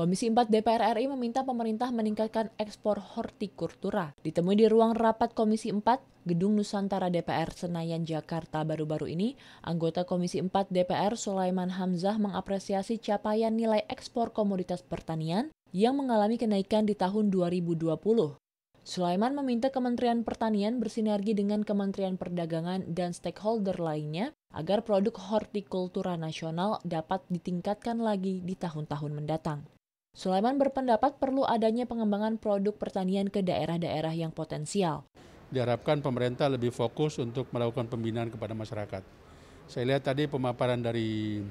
Komisi 4 DPR RI meminta pemerintah meningkatkan ekspor hortikultura. Ditemui di ruang rapat Komisi 4, Gedung Nusantara DPR Senayan Jakarta baru-baru ini, anggota Komisi 4 DPR Sulaiman Hamzah mengapresiasi capaian nilai ekspor komoditas pertanian yang mengalami kenaikan di tahun 2020. Sulaiman meminta Kementerian Pertanian bersinergi dengan Kementerian Perdagangan dan stakeholder lainnya agar produk hortikultura nasional dapat ditingkatkan lagi di tahun-tahun mendatang. Sulaiman berpendapat perlu adanya pengembangan produk pertanian ke daerah-daerah yang potensial. Diharapkan pemerintah lebih fokus untuk melakukan pembinaan kepada masyarakat. Saya lihat tadi pemaparan dari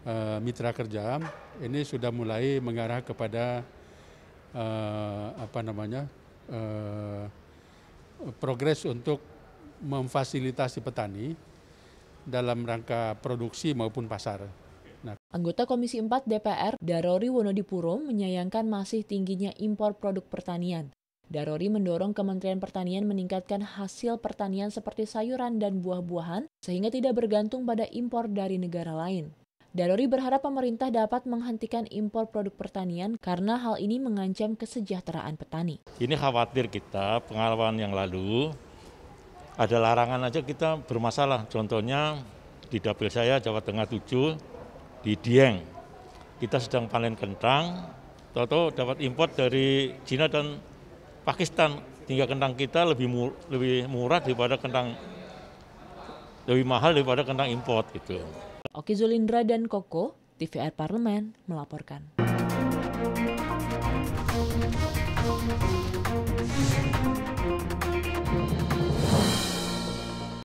e, mitra kerja ini sudah mulai mengarah kepada e, apa namanya e, progres untuk memfasilitasi petani dalam rangka produksi maupun pasar. Anggota Komisi 4 DPR, Darori Wonodipuro, menyayangkan masih tingginya impor produk pertanian. Darori mendorong Kementerian Pertanian meningkatkan hasil pertanian seperti sayuran dan buah-buahan sehingga tidak bergantung pada impor dari negara lain. Darori berharap pemerintah dapat menghentikan impor produk pertanian karena hal ini mengancam kesejahteraan petani. Ini khawatir kita pengalaman yang lalu ada larangan aja kita bermasalah. Contohnya di dapil saya Jawa Tengah 7 Dieng. Kita sedang panen kentang, Toto dapat import dari Cina dan Pakistan. Tinggal kentang kita lebih mur lebih murah daripada kentang lebih mahal daripada kentang import gitu. Oki Zulindra dan Koko, TVR Parlemen melaporkan.